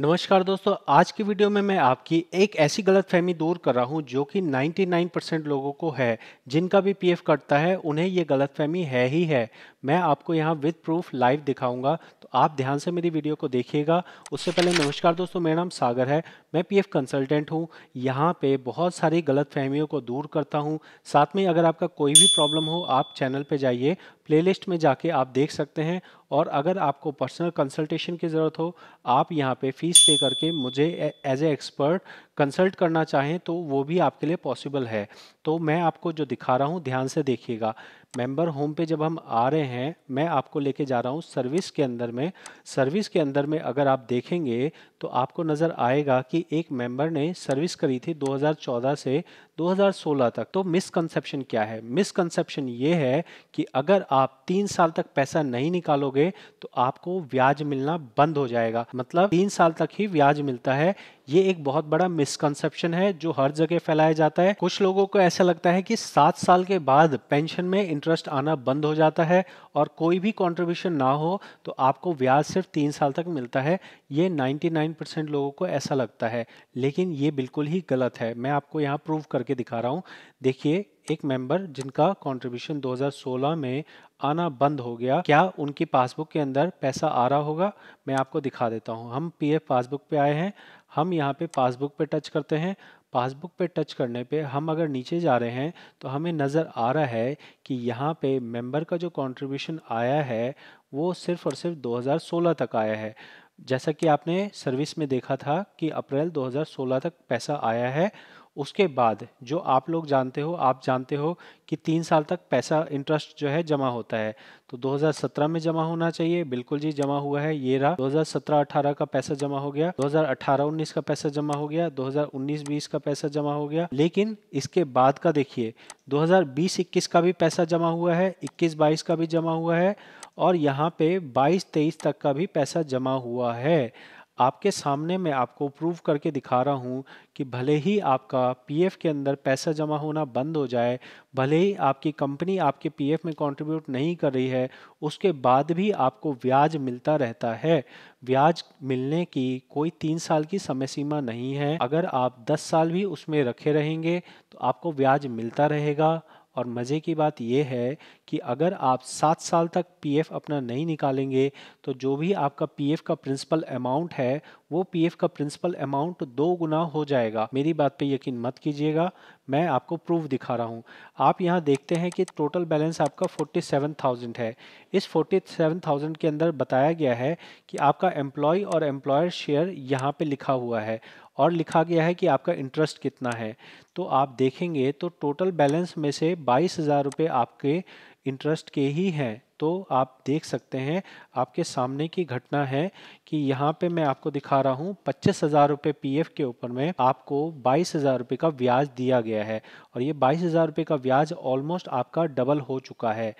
नमस्कार दोस्तों आज की वीडियो में मैं आपकी एक ऐसी गलतफहमी दूर कर रहा हूं जो कि 99% लोगों को है जिनका भी पीएफ कटता है उन्हें ये गलतफहमी है ही है मैं आपको यहाँ विद प्रूफ लाइव दिखाऊंगा तो आप ध्यान से मेरी वीडियो को देखिएगा उससे पहले नमस्कार दोस्तों मेरा नाम सागर है मैं पीएफ कंसल्टेंट हूँ यहाँ पे बहुत सारी गलत फहमियों को दूर करता हूँ साथ में अगर आपका कोई भी प्रॉब्लम हो आप चैनल पे जाइए प्लेलिस्ट में जाके आप देख सकते हैं और अगर आपको पर्सनल कंसल्टेशन की ज़रूरत हो आप यहाँ पे फीस पे करके मुझे एज ए एक्सपर्ट कंसल्ट करना चाहें तो वो भी आपके लिए पॉसिबल है तो मैं आपको जो दिखा रहा हूँ ध्यान से देखिएगा मेंबर होम पे जब हम आ रहे हैं मैं आपको लेके जा रहा हूँ सर्विस के अंदर में सर्विस के अंदर में अगर आप देखेंगे तो आपको नज़र आएगा कि एक मेंबर ने सर्विस करी थी 2014 से 2016 तक तो मिसकंसेप्शन क्या है मिसकंसेप्शन ये है कि अगर आप तीन साल तक पैसा नहीं निकालोगे तो आपको ब्याज मिलना बंद हो जाएगा मतलब तीन साल तक ही ब्याज मिलता है ये एक बहुत बड़ा मिसकंसेप्शन है जो हर जगह फैलाया जाता है कुछ लोगों को ऐसा लगता है कि सात साल के बाद पेंशन में इंटरेस्ट आना बंद हो जाता है और कोई भी कॉन्ट्रीब्यूशन ना हो तो आपको ब्याज सिर्फ तीन साल तक मिलता है ये 99% लोगों को ऐसा लगता है लेकिन ये बिल्कुल ही गलत है मैं आपको यहाँ प्रूव कर करके दिखा रहा हूँ देखिए एक मेंबर जिनका कंट्रीब्यूशन 2016 में आना बंद हो गया क्या उनकी पासबुक के अंदर पैसा आ रहा होगा मैं आपको दिखा देता हूँ हम पीएफ पासबुक पे आए हैं हम यहाँ पे पासबुक पे टच करते हैं पासबुक पे टच करने पे हम अगर नीचे जा रहे हैं तो हमें नज़र आ रहा है कि यहाँ पे मेंबर का जो कंट्रीब्यूशन आया है वो सिर्फ और सिर्फ 2016 तक आया है जैसा कि आपने सर्विस में देखा था कि अप्रैल 2016 तक पैसा आया है उसके बाद जो आप लोग जानते हो आप जानते हो कि तीन साल तक पैसा इंटरेस्ट जो है जमा होता है तो 2017 में जमा होना चाहिए बिल्कुल जी जमा हुआ है ये रहा 2017-18 का पैसा जमा हो गया 2018-19 का पैसा जमा हो गया 2019-20 का पैसा जमा हो गया लेकिन इसके बाद का देखिए 2020-21 का भी पैसा जमा हुआ है इक्कीस बाईस का भी जमा हुआ है और यहाँ पे 22-23 तक का भी पैसा जमा हुआ है आपके सामने मैं आपको प्रूव करके दिखा रहा हूँ कि भले ही आपका पीएफ के अंदर पैसा जमा होना बंद हो जाए भले ही आपकी कंपनी आपके पीएफ में कंट्रीब्यूट नहीं कर रही है उसके बाद भी आपको ब्याज मिलता रहता है ब्याज मिलने की कोई तीन साल की समय सीमा नहीं है अगर आप दस साल भी उसमें रखे रहेंगे तो आपको ब्याज मिलता रहेगा और मज़े की बात यह है कि अगर आप सात साल तक पीएफ अपना नहीं निकालेंगे तो जो भी आपका पीएफ का प्रिंसिपल अमाउंट है वो पीएफ का प्रिंसिपल अमाउंट दो गुना हो जाएगा मेरी बात पे यकीन मत कीजिएगा मैं आपको प्रूफ दिखा रहा हूँ आप यहाँ देखते हैं कि टोटल बैलेंस आपका 47,000 है इस 47,000 के अंदर बताया गया है कि आपका एम्प्लॉय और एम्प्लॉयर शेयर यहाँ पे लिखा हुआ है और लिखा गया है कि आपका इंटरेस्ट कितना है तो आप देखेंगे तो टोटल बैलेंस में से बाईस हज़ार रुपये आपके इंटरेस्ट के ही हैं तो आप देख सकते हैं आपके सामने की घटना है कि यहाँ पे मैं आपको दिखा रहा हूँ पच्चीस हज़ार रुपये पी के ऊपर में आपको बाईस हज़ार रुपये का ब्याज दिया गया है और ये बाईस हज़ार रुपये का ब्याज ऑलमोस्ट आपका डबल हो चुका है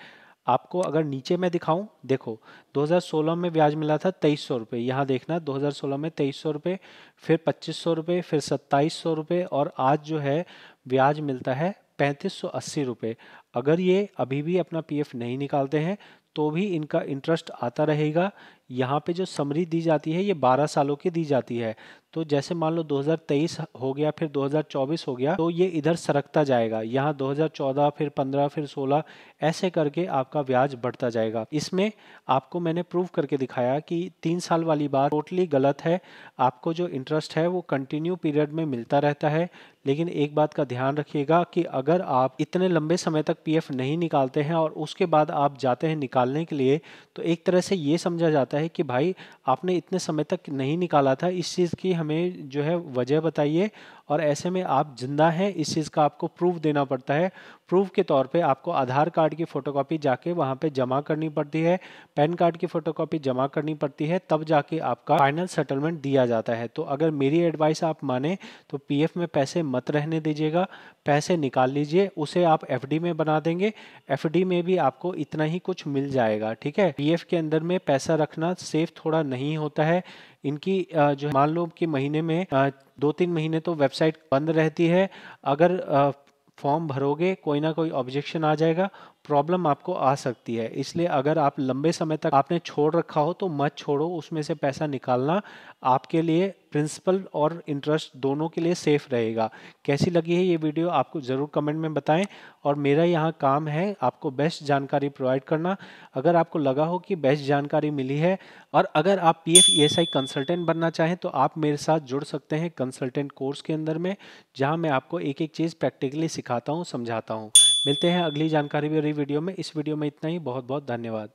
आपको अगर नीचे मैं दिखाऊं देखो 2016 में ब्याज मिला था तेईस सौ रुपये यहाँ देखना 2016 में तेईस सौ रुपये फिर पच्चीस सौ रुपये फिर सत्ताईस सौ रुपये और आज जो है ब्याज मिलता है पैंतीस सौ अस्सी रुपये अगर ये अभी भी अपना पीएफ नहीं निकालते हैं तो भी इनका इंटरेस्ट आता रहेगा यहाँ पे जो समरी दी जाती है ये 12 सालों की दी जाती है तो जैसे मान लो 2023 हो गया फिर 2024 हो गया तो ये इधर सरकता जाएगा यहाँ 2014 फिर 15 फिर 16 ऐसे करके आपका ब्याज बढ़ता जाएगा इसमें आपको मैंने प्रूव करके दिखाया कि तीन साल वाली बात टोटली गलत है आपको जो इंटरेस्ट है वो कंटिन्यू पीरियड में मिलता रहता है लेकिन एक बात का ध्यान रखिएगा कि अगर आप इतने लंबे समय तक पी नहीं निकालते हैं और उसके बाद आप जाते हैं निकालने के लिए तो एक तरह से ये समझा जाता है जाता है कि भाई आपने इतने समय तक नहीं निकाला था इस चीज़ की हमें जो है वजह बताइए और ऐसे में आप जिंदा हैं इस चीज़ का आपको प्रूफ देना पड़ता है प्रूफ के तौर पे आपको आधार कार्ड की फ़ोटोकॉपी जाके वहाँ पे जमा करनी पड़ती है पैन कार्ड की फ़ोटोकॉपी जमा करनी पड़ती है तब जाके आपका फाइनल सेटलमेंट दिया जाता है तो अगर मेरी एडवाइस आप माने तो पी में पैसे मत रहने दीजिएगा पैसे निकाल लीजिए उसे आप एफ में बना देंगे एफ में भी आपको इतना ही कुछ मिल जाएगा ठीक है पी के अंदर में पैसा रखना सेफ थोड़ा नहीं होता है इनकी जो मान लो कि महीने में दो तीन महीने तो वेबसाइट बंद रहती है अगर फॉर्म भरोगे कोई ना कोई ऑब्जेक्शन आ जाएगा प्रॉब्लम आपको आ सकती है इसलिए अगर आप लंबे समय तक आपने छोड़ रखा हो तो मत छोड़ो उसमें से पैसा निकालना आपके लिए प्रिंसिपल और इंटरेस्ट दोनों के लिए सेफ रहेगा कैसी लगी है ये वीडियो आपको ज़रूर कमेंट में बताएं और मेरा यहाँ काम है आपको बेस्ट जानकारी प्रोवाइड करना अगर आपको लगा हो कि बेस्ट जानकारी मिली है और अगर आप P F E S I consultant बनना चाहें तो आप मेरे साथ जुड़ सकते हैं कंसल्टेंट कोर्स के अंदर में जहाँ मैं आपको एक एक चीज़ प्रैक्टिकली सिखाता हूँ समझाता हूँ मिलते हैं अगली जानकारी भी वीडियो में इस वीडियो में इतना ही बहुत बहुत धन्यवाद